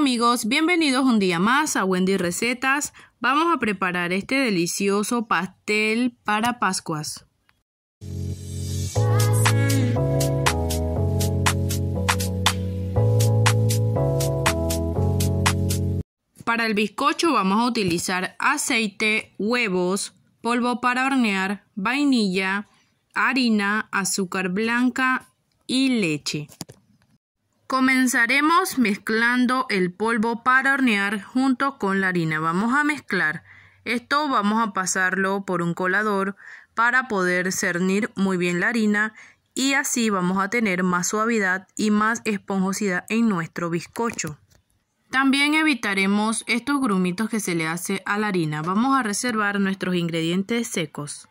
amigos, bienvenidos un día más a Wendy Recetas. Vamos a preparar este delicioso pastel para Pascuas. Para el bizcocho vamos a utilizar aceite, huevos, polvo para hornear, vainilla, harina, azúcar blanca y leche. Comenzaremos mezclando el polvo para hornear junto con la harina. Vamos a mezclar. Esto vamos a pasarlo por un colador para poder cernir muy bien la harina y así vamos a tener más suavidad y más esponjosidad en nuestro bizcocho. También evitaremos estos grumitos que se le hace a la harina. Vamos a reservar nuestros ingredientes secos.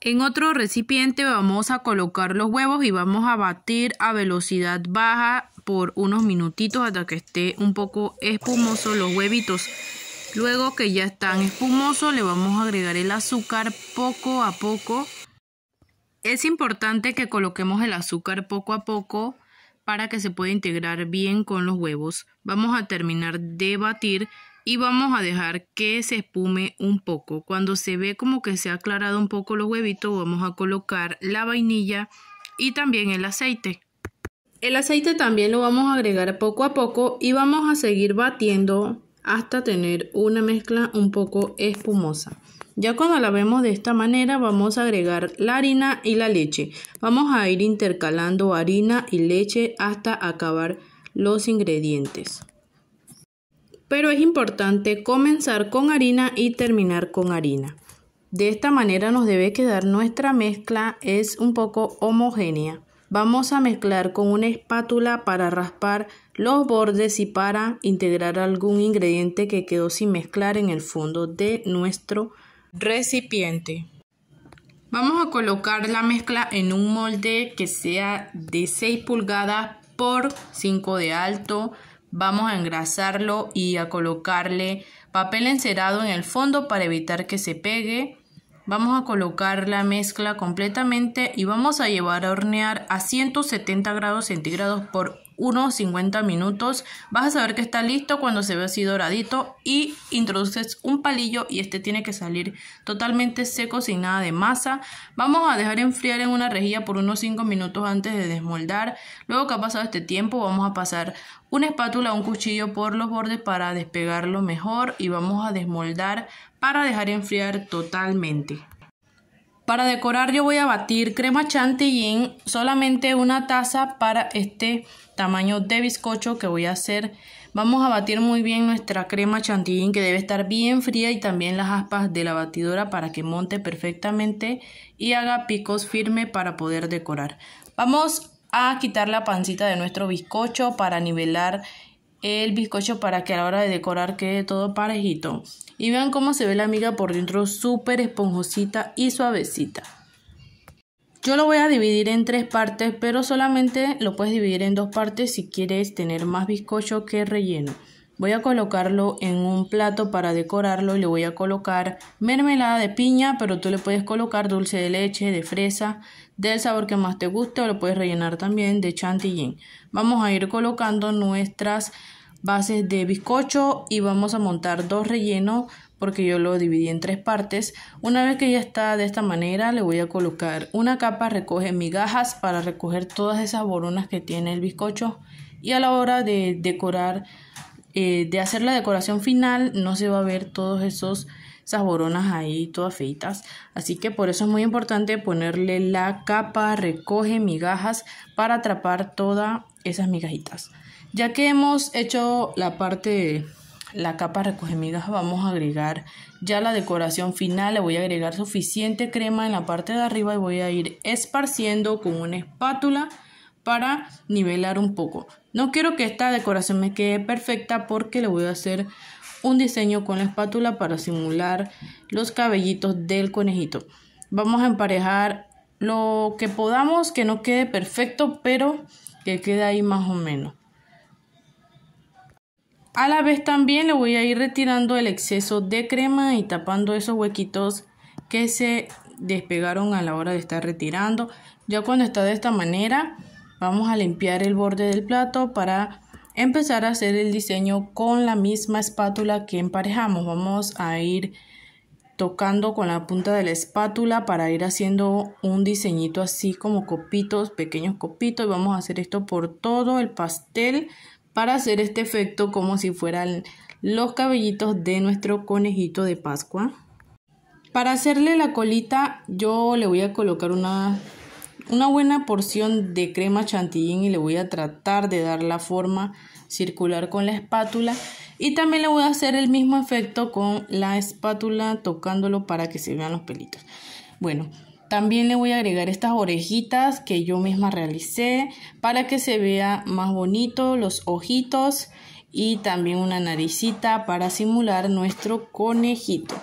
En otro recipiente vamos a colocar los huevos y vamos a batir a velocidad baja por unos minutitos hasta que esté un poco espumoso los huevitos. Luego que ya están espumosos le vamos a agregar el azúcar poco a poco. Es importante que coloquemos el azúcar poco a poco para que se pueda integrar bien con los huevos. Vamos a terminar de batir y vamos a dejar que se espume un poco. Cuando se ve como que se ha aclarado un poco los huevitos, vamos a colocar la vainilla y también el aceite. El aceite también lo vamos a agregar poco a poco y vamos a seguir batiendo hasta tener una mezcla un poco espumosa. Ya cuando la vemos de esta manera vamos a agregar la harina y la leche. Vamos a ir intercalando harina y leche hasta acabar los ingredientes pero es importante comenzar con harina y terminar con harina. De esta manera nos debe quedar nuestra mezcla es un poco homogénea. Vamos a mezclar con una espátula para raspar los bordes y para integrar algún ingrediente que quedó sin mezclar en el fondo de nuestro recipiente. Vamos a colocar la mezcla en un molde que sea de 6 pulgadas por 5 de alto, Vamos a engrasarlo y a colocarle papel encerado en el fondo para evitar que se pegue. Vamos a colocar la mezcla completamente y vamos a llevar a hornear a 170 grados centígrados por unos 50 minutos. Vas a saber que está listo cuando se ve así doradito y introduces un palillo y este tiene que salir totalmente seco sin nada de masa. Vamos a dejar enfriar en una rejilla por unos 5 minutos antes de desmoldar. Luego que ha pasado este tiempo vamos a pasar una espátula o un cuchillo por los bordes para despegarlo mejor y vamos a desmoldar para dejar enfriar totalmente. Para decorar yo voy a batir crema chantilly solamente una taza para este tamaño de bizcocho que voy a hacer. Vamos a batir muy bien nuestra crema chantilly que debe estar bien fría y también las aspas de la batidora para que monte perfectamente y haga picos firme para poder decorar. Vamos a quitar la pancita de nuestro bizcocho para nivelar el bizcocho para que a la hora de decorar quede todo parejito. Y vean cómo se ve la miga por dentro súper esponjosita y suavecita. Yo lo voy a dividir en tres partes, pero solamente lo puedes dividir en dos partes si quieres tener más bizcocho que relleno. Voy a colocarlo en un plato para decorarlo y le voy a colocar mermelada de piña, pero tú le puedes colocar dulce de leche, de fresa, del sabor que más te guste o lo puedes rellenar también de chantilly. Vamos a ir colocando nuestras bases de bizcocho y vamos a montar dos rellenos porque yo lo dividí en tres partes. Una vez que ya está de esta manera, le voy a colocar una capa, recoge migajas para recoger todas esas boronas que tiene el bizcocho y a la hora de decorar eh, de hacer la decoración final no se va a ver todos esos saboronas ahí todas feitas así que por eso es muy importante ponerle la capa recoge migajas para atrapar todas esas migajitas ya que hemos hecho la parte la capa recoge migajas vamos a agregar ya la decoración final le voy a agregar suficiente crema en la parte de arriba y voy a ir esparciendo con una espátula para nivelar un poco. No quiero que esta decoración me quede perfecta porque le voy a hacer un diseño con la espátula para simular los cabellitos del conejito. Vamos a emparejar lo que podamos que no quede perfecto, pero que quede ahí más o menos. A la vez también le voy a ir retirando el exceso de crema y tapando esos huequitos que se despegaron a la hora de estar retirando. Ya cuando está de esta manera, Vamos a limpiar el borde del plato para empezar a hacer el diseño con la misma espátula que emparejamos. Vamos a ir tocando con la punta de la espátula para ir haciendo un diseñito así como copitos, pequeños copitos. Y vamos a hacer esto por todo el pastel para hacer este efecto como si fueran los cabellitos de nuestro conejito de Pascua. Para hacerle la colita yo le voy a colocar una una buena porción de crema chantilly y le voy a tratar de dar la forma circular con la espátula y también le voy a hacer el mismo efecto con la espátula tocándolo para que se vean los pelitos. Bueno, también le voy a agregar estas orejitas que yo misma realicé para que se vea más bonito los ojitos y también una naricita para simular nuestro conejito.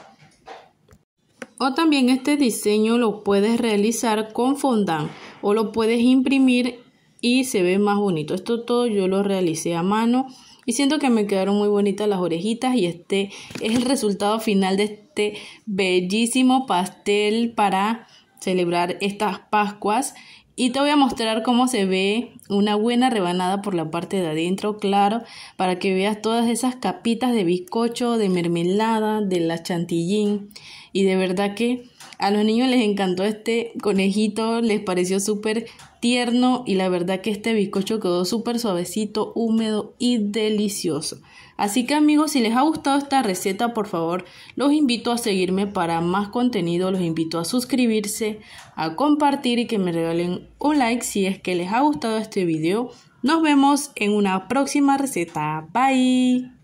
O también este diseño lo puedes realizar con fondant o lo puedes imprimir y se ve más bonito. Esto todo yo lo realicé a mano y siento que me quedaron muy bonitas las orejitas y este es el resultado final de este bellísimo pastel para celebrar estas Pascuas y te voy a mostrar cómo se ve una buena rebanada por la parte de adentro, claro, para que veas todas esas capitas de bizcocho, de mermelada, de la chantillín. Y de verdad que a los niños les encantó este conejito, les pareció súper tierno y la verdad que este bizcocho quedó súper suavecito, húmedo y delicioso. Así que amigos, si les ha gustado esta receta, por favor, los invito a seguirme para más contenido, los invito a suscribirse, a compartir y que me regalen un like si es que les ha gustado este video. Nos vemos en una próxima receta. Bye.